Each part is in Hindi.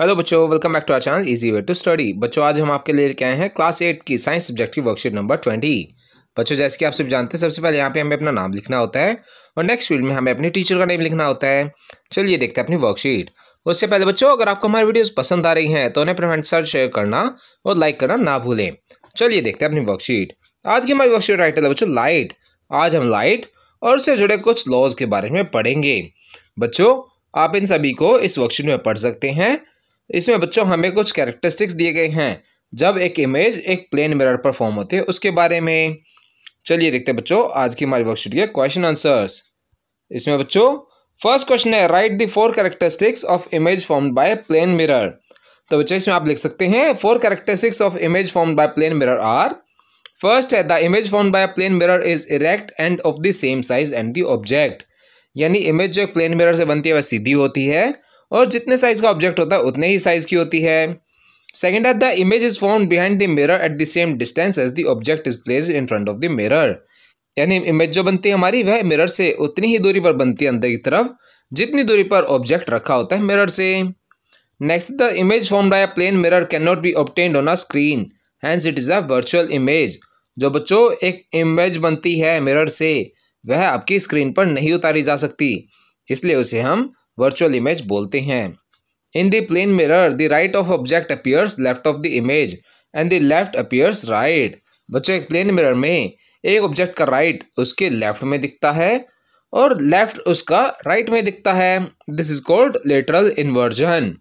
हेलो बच्चों welcome back to our channel easy way to study बच्चों आज हम आपके लिए क्या आए हैं क्लास एट की साइंस सब्जेक्ट की वर्कशीट नंबर ट्वेंटी बच्चों जैसे कि आप सब जानते हैं सबसे पहले यहाँ पे हमें अपना नाम लिखना होता है और नेक्स्ट फील्ड में हमें अपने टीचर का नेम लिखना होता है चलिए देखते हैं अपनी वर्कशीट उससे पहले बच्चों अगर आपको हमारी वीडियोज़ पसंद आ रही हैं तो उन्हें प्रमेंट सर शेयर करना और लाइक करना ना भूलें चलिए देखते हैं अपनी वर्कशीट आज की हमारी वर्कशीट टाइटल है बच्चों लाइट आज हम लाइट और उससे जुड़े कुछ लॉज के बारे में पढ़ेंगे बच्चों आप इन सभी को इस वर्कशीट में पढ़ सकते हैं इसमें बच्चों हमें कुछ कैरेक्टरिस्टिक्स दिए गए हैं जब एक इमेज एक प्लेन मिरर पर फॉर्म होती है उसके बारे में चलिए देखते हैं बच्चों आज की हमारी वर्कशीट है क्वेश्चन आंसर्स इसमें बच्चों फर्स्ट क्वेश्चन है write the four characteristics of image form by plane mirror तो बच्चों इसमें आप लिख सकते हैं four characteristics of image form by plane mirror are first है the image form by plane mirror is erect and of the same size and the object यानी इमेज जो प्लेन मिरर से बनती है वह सीधी होती है और जितने साइज़ का ऑब्जेक्ट होता है उतने ही साइज़ की होती है सेकेंड है the image is found behind the mirror at the same distance as the object is place in front of the mirror यानी इमेज जो बनती है हमारी वह मिरर से उतनी ही दूरी पर बनती है अंदर की तरफ जितनी दूरी पर ऑब्जेक्ट रखा होता है मिरर से next the image form by plane mirror can not be obtained on a screen hence it is a virtual image जो बच्चों एक इमेज बनती है मिरर से वह आपकी स्क्रीन पर नहीं उतारी जा सकती इसलिए उसे हम वर्चुअल इमेज बोलते हैं in the plane mirror the right of object appears left of the image and the left appears right बच्चों एक प्लेन मिरर में एक ऑब्जेक्ट का राइट right उसके लेफ्ट में दिखता है और लेफ्ट उसका राइट right में दिखता है this is called lateral inversion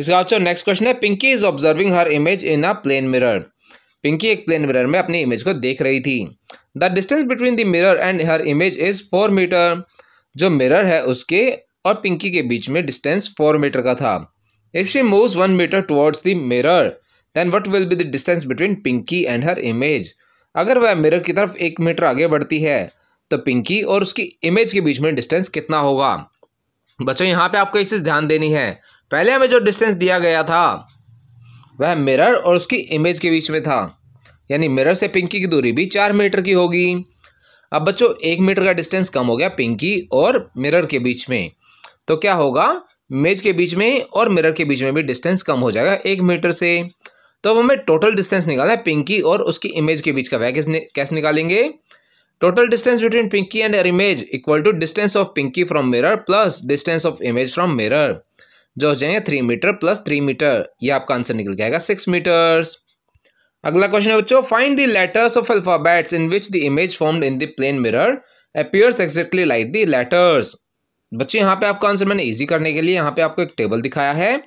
इसका आपसे नेक्स्ट क्वेश्चन है Pinky is observing her image in a plane mirror Pinky एक प्लेन मिरर में अपनी इमेज को देख रही थी the distance between the mirror and her image is four metre जो मिरर है उसके और पिंकी के बीच में डिस्टेंस फोर मीटर का था if she move one metre towards the mirror then what will be the distance between Pinky and her image अगर वह मिरर की तरफ एक मीटर आगे बढ़ती है तो पिंकी और उसकी इमेज के बीच में डिस्टेंस कितना होगा बच्चों यहाँ पे आपको एक चीज़ ध्यान देनी है पहले हमें जो डिस्टेंस दिया गया था वह मिरर और उसकी इमेज के बीच में था यानी मिरर से पिंकी की दूरी भी चार मीटर की होगी अब बच्चों एक मीटर का डिस्टेंस कम हो गया पिंकी और मिरर के बीच में तो क्या होगा मेज के बीच में और मिरर के बीच में भी डिस्टेंस कम हो जाएगा एक मीटर से तो अब हमें टोटल डिस्टेंस निकालना है पिंकी और उसकी इमेज के बीच का वह कैसे निकालेंगे total distance between Pinky and image equal to distance of Pinky from mirror plus distance of image from mirror जो हो जाएंगे three metre plus three metre ये आपका आंसर निकल के आएगा सिक्स मीटर्स अगला क्वेश्चन है बच्चों find the letters of alphabets in which the image formed in the plane mirror appears exactly like the letters बच्चे यहाँ पे आपका आंसर मैंने इजी करने के लिए यहाँ पे आपको एक टेबल दिखाया है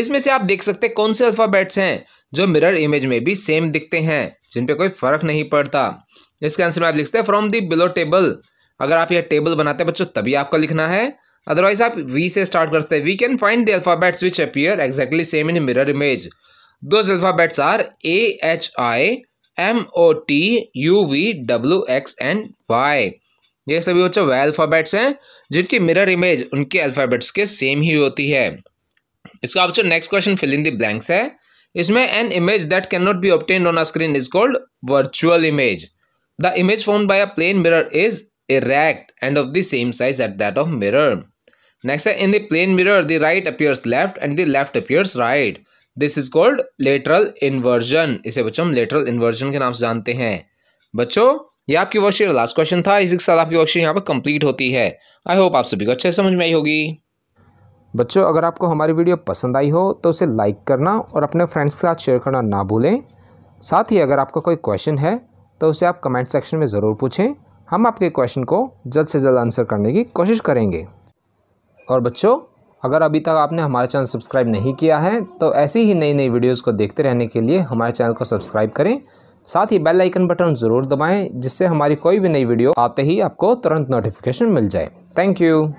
इसमें से आप देख सकते हैं कौन से अल्फ़ाबेट्स हैं जो मिरर इमेज में भी सेम दिखते हैं जिन पे कोई फ़र्क नहीं पड़ता इसके आंसर में आप लिखते हैं फ्रॉम दी बिलो टेबल अगर आप यह टेबल बनाते हैं बच्चों तभी आपका लिखना है अदरवाइज आप वी से स्टार्ट करते हैं we can find the alphabets which appear exactly same in mirror image those alphabets are A H I M O T U V W X and Y ये सभी बच्चों वह अल्फ़ाबेट्स हैं जिनकी मिरर इमेज उनके अल्फ़ाबेट्स के सेम ही होती है इसका बच्चों next question fill in the blanks है इसमें an image that can not be obtain on a screen is called virtual image the image formed by a plane mirror is erect and of the same size at that of mirror next है in the plane mirror the right appears left and the left appears right this is called lateral inversion इसे बच्चों हम लेटरल इन्वर्जन के नाम से जानते हैं बच्चों ये आपकी वर्कशीट लास्ट क्वेश्चन था इसी के साथ आपकी वर्कशीट यहाँ पर कंप्लीट होती है आई होप आप सभी को अच्छे समझ में आई होगी बच्चों अगर आपको हमारी वीडियो पसंद आई हो तो उसे लाइक करना और अपने फ्रेंड्स के साथ शेयर करना ना भूलें साथ ही अगर आपका कोई क्वेश्चन है तो उसे आप कमेंट सेक्शन में ज़रूर पूछें हम आपके क्वेश्चन को जल्द से जल्द आंसर करने की कोशिश करेंगे और बच्चों अगर अभी तक आपने हमारा चैनल सब्सक्राइब नहीं किया है तो ऐसी ही नई नई वीडियोज़ को देखते रहने के लिए हमारे चैनल को सब्सक्राइब करें साथ ही बेल आइकन बटन ज़रूर दबाएं जिससे हमारी कोई भी नई वीडियो आते ही आपको तुरंत नोटिफिकेशन मिल जाए थैंक यू